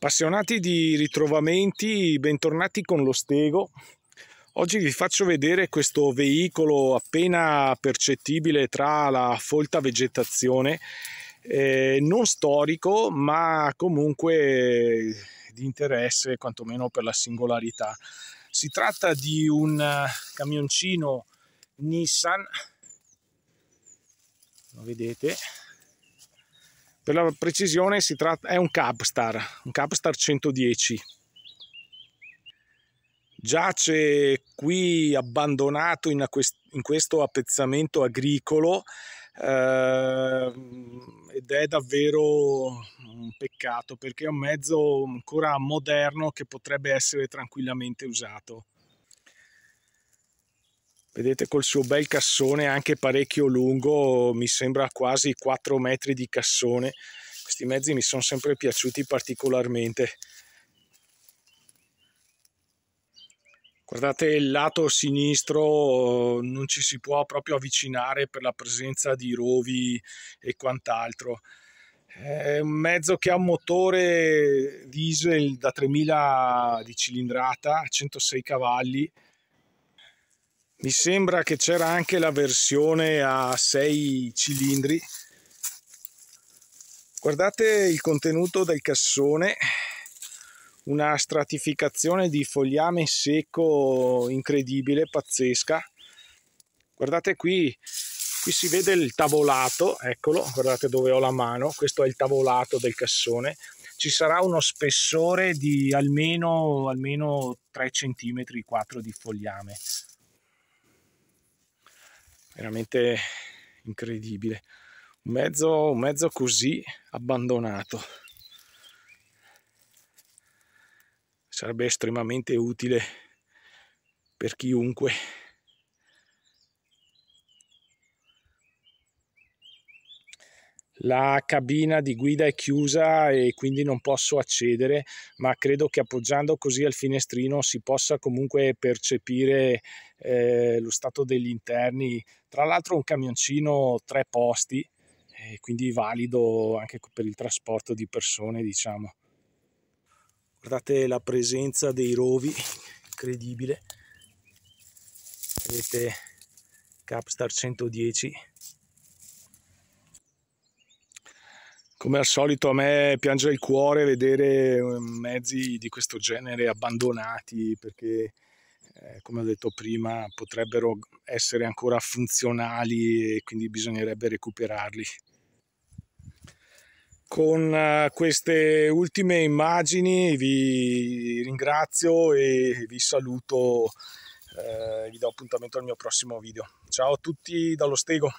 Appassionati di ritrovamenti, bentornati con lo Stego. Oggi vi faccio vedere questo veicolo appena percettibile tra la folta vegetazione, eh, non storico ma comunque di interesse quantomeno per la singolarità. Si tratta di un eh, camioncino Nissan, lo vedete, per la precisione si tratta, è un Capstar, un Capstar 110. Giace qui abbandonato in, questo appezzamento agricolo eh, ed è davvero un peccato perché è un mezzo ancora moderno che potrebbe essere tranquillamente usato vedete col suo bel cassone anche parecchio lungo mi sembra quasi 4 metri di cassone questi mezzi mi sono sempre piaciuti particolarmente guardate il lato sinistro non ci si può proprio avvicinare per la presenza di rovi e quant'altro è un mezzo che ha un motore diesel da 3000 di cilindrata 106 cavalli mi sembra che c'era anche la versione a 6 cilindri guardate il contenuto del cassone una stratificazione di fogliame secco incredibile pazzesca guardate qui qui si vede il tavolato eccolo guardate dove ho la mano questo è il tavolato del cassone ci sarà uno spessore di almeno, almeno 3 cm 4 di fogliame veramente incredibile un mezzo, un mezzo così abbandonato sarebbe estremamente utile per chiunque la cabina di guida è chiusa e quindi non posso accedere, ma credo che appoggiando così al finestrino si possa comunque percepire eh, lo stato degli interni. Tra l'altro un camioncino tre posti, eh, quindi valido anche per il trasporto di persone, diciamo. Guardate la presenza dei rovi, incredibile. Vedete Capstar 110 come al solito a me piange il cuore vedere ehm, mezzi di questo genere abbandonati perché eh, come ho detto prima potrebbero essere ancora funzionali e quindi bisognerebbe recuperarli. Con eh, queste ultime immagini vi ringrazio e vi saluto, eh, vi do appuntamento al mio prossimo video. Ciao a tutti dallo Stego!